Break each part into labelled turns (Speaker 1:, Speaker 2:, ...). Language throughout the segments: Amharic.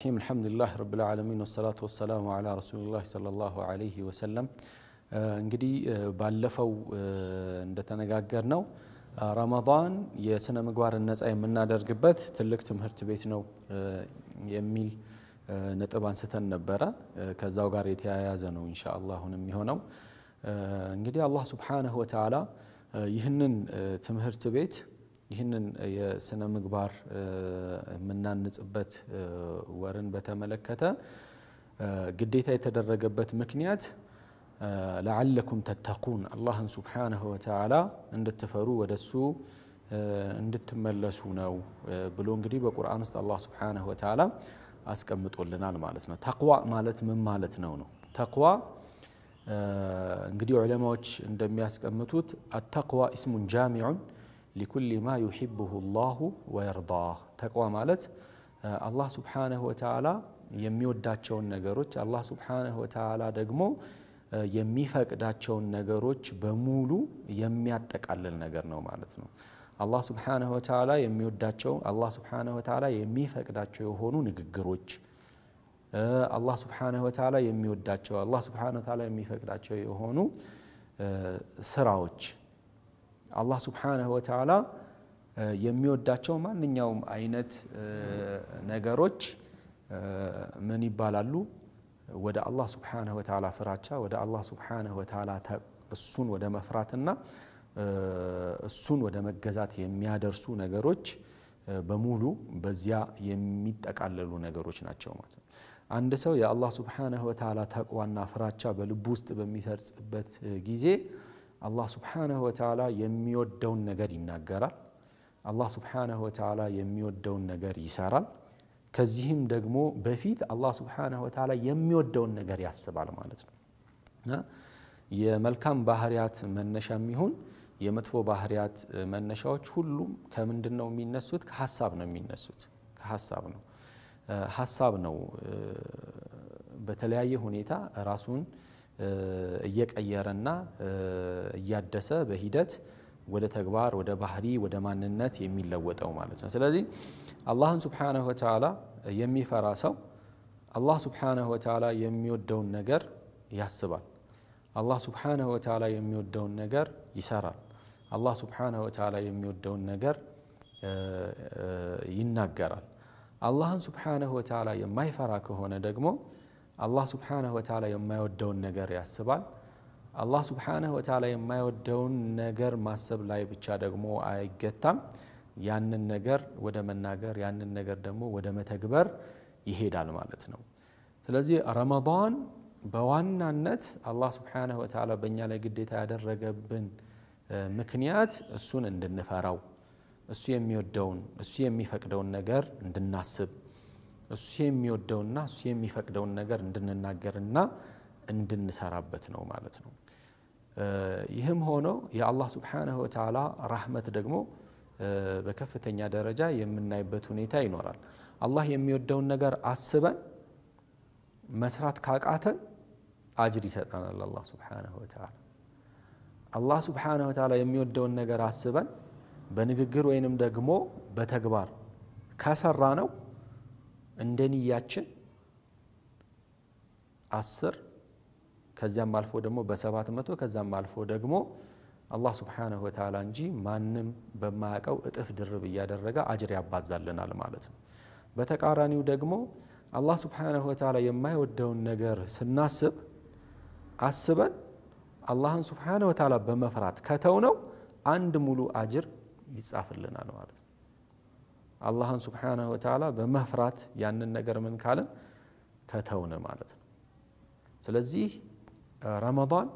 Speaker 1: الرحيم الحمد لله ረብ العالمين والصلاة والسلام على رسول الله صلى الله عليه وسلم እንግዲህ ባለፈው እንደተነጋገር ነው ረመዳን የሥነ ምግባርን ነፃ የምናደርግበት ትልቅ ትምህርት ቤት ነው የሚል ነጥብ አንስተን ነበረ። ከዛው ጋር የተያያዘ ነው ኢንሻ አላህ አሁንም የሚሆነው እንግዲህ አላህ ስብሓነሁ ወተዓላ ይህንን ትምህርት ቤት يهنن يا سنة مقبار منا نتبت ورن بتملكتا قديتا يتدرج بت مكنيات لعلكم تتقون الله سبحانه وتعالى عند التفرو ودسو عند التملسون بلون قريب القرآن است الله سبحانه وتعالى أسكم تقولنا المالتنا تقوى مالت من مالت نونو تقوى እንግዲህ ዑለማዎች እንደሚያስቀምጡት አተቅዋ እስሙን ጃሚዑን ሊኩሊ ማ ዩሒብሁ ላሁ ወየርዳህ ተቅዋ ማለት አላህ ስብሓነሁ ወተዓላ የሚወዳቸውን ነገሮች አላህ ስብሓነሁ ወተዓላ ደግሞ የሚፈቅዳቸውን ነገሮች በሙሉ የሚያጠቃልል ነገር ነው ማለት ነው። አላህ ስብሓነሁ ወተዓላ የሚወዳቸው አላህ ስብሓነሁ ወተዓላ የሚፈቅዳቸው የሆኑ ንግግሮች አላህ ስብሓነሁ ወተዓላ የሚወዳቸው አላህ ስብሓነሁ ወተዓላ የሚፈቅዳቸው የሆኑ ስራዎች አላህ ስብሓነሁ ወተዓላ የሚወዳቸው ማንኛውም አይነት ነገሮች ምን ይባላሉ? ወደ አላህ ስብሓነሁ ወተዓላ ፍራቻ፣ ወደ አላህ ስብሓነሁ ወተዓላ እሱን ወደ መፍራትና እሱን ወደ መገዛት የሚያደርሱ ነገሮች በሙሉ በዚያ የሚጠቃለሉ ነገሮች ናቸው ማለት ነው። አንድ ሰው የአላህ ስብሓነሁ ወተዓላ ተቅዋና ፍራቻ በልቡ ውስጥ በሚሰርጽበት ጊዜ አላህ ስብሓነሁ ወተዓላ የሚወደውን ነገር ይናገራል። አላህ ስብሓነሁ ወተዓላ የሚወደውን ነገር ይሰራል። ከዚህም ደግሞ በፊት አላህ ስብሓነሁ ወተዓላ የሚወደውን ነገር ያስባል ማለት ነው። የመልካም ባህሪያት መነሻ የሚሆን የመጥፎ ባህሪያት መነሻዎች ሁሉም ከምንድን ነው የሚነሱት? ከሀሳብ ነው የሚነሱት። ከሀሳብ ነው ሀሳብ ነው በተለያየ ሁኔታ ራሱን እየቀየረና እያደሰ በሂደት ወደ ተግባር ወደ ባህሪ ወደ ማንነት የሚለወጠው ማለት ነው። ስለዚህ አላህን ስብሓነሁ ወተዓላ የሚፈራ ሰው አላህ ስብሓነሁ ወተዓላ የሚወደውን ነገር ያስባል። አላህ ስብሓነሁ ወተዓላ የሚወደውን ነገር ይሰራል። አላህ ስብሓነሁ ወተዓላ የሚወደውን ነገር ይናገራል። አላህን ስብሓነሁ ወተዓላ የማይፈራ ከሆነ ደግሞ አላህ ስብሓነሁ ወተዓላ የማይወደውን ነገር ያስባል። አላህ ስብሓነሁ ወተዓላ የማይወደውን ነገር ማሰብ ላይ ብቻ ደግሞ አይገታም። ያንን ነገር ወደ መናገር፣ ያንን ነገር ደግሞ ወደ መተግበር ይሄዳል ማለት ነው። ስለዚህ ረመዳን በዋናነት አላህ ስብሓነሁ ወተዓላ በእኛ ላይ ግዴታ ያደረገብን ምክንያት እሱን እንድንፈራው እሱ የሚወደውን እሱ የሚፈቅደውን ነገር እንድናስብ እሱ የሚወደውና እሱ የሚፈቅደውን ነገር እንድንናገርና እንድንሰራበት ነው ማለት ነው። ይህም ሆኖ የአላህ ስብሓነሁ ወተዓላ ራህመት ደግሞ በከፍተኛ ደረጃ የምናይበት ሁኔታ ይኖራል። አላህ የሚወደውን ነገር አስበን መስራት ካቃተን አጅር ይሰጠናል አላህ ስብሓነሁ ወተዓላ። አላህ ስብሓነሁ ወተዓላ የሚወደውን ነገር አስበን በንግግር ወይንም ደግሞ በተግባር ከሰራ ነው እንደ ንያችን አስር ከዚያም አልፎ ደግሞ በሰባት መቶ ከዚያም አልፎ ደግሞ አላህ ስብሓነሁ ወተዓላ እንጂ ማንም በማያውቀው እጥፍ ድርብ እያደረገ አጅር ያባዛልናል ማለት ነው። በተቃራኒው ደግሞ አላህ ስብሓነሁ ወተዓላ የማይወደውን ነገር ስናስብ አስበን አላህን ስብሓነሁ ወተዓላ በመፍራት ከተው ነው አንድ ሙሉ አጅር ይጻፍልናል ማለት ነው። አላህን ስብሓነ ወተዓላ በመፍራት ያንን ነገር ምን ካለን ከተውን ማለት ነው ስለዚህ ረመዳን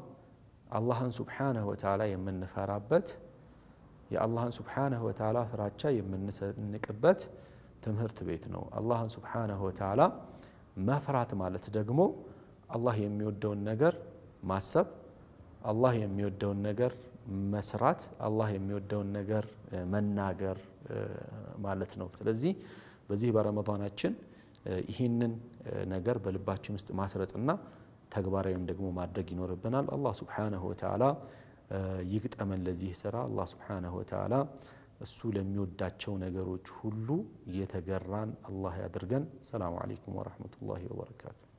Speaker 1: አላህን ስብሓነሁ ወተዓላ የምንፈራበት የአላህን ስብሓነሁ ወተዓላ ፍራቻ የምንሰንቅበት ትምህርት ቤት ነው አላህን ስብሓነሁ ወተዓላ መፍራት ማለት ደግሞ አላህ የሚወደውን ነገር ማሰብ አላህ የሚወደውን ነገር መስራት አላህ የሚወደውን ነገር መናገር ማለት ነው። ስለዚህ በዚህ በረመዳናችን ይህንን ነገር በልባችን ውስጥ ማስረጽና ተግባራዊም ደግሞ ማድረግ ይኖርብናል። አላህ ሱብሓነሁ ወተዓላ ይግጠመን ለዚህ ስራ። አላህ ሱብሓነሁ ወተዓላ እሱ ለሚወዳቸው ነገሮች ሁሉ የተገራን አላህ ያድርገን። ሰላሙ አለይኩም ወረሕመቱላሂ ወበረካቱ።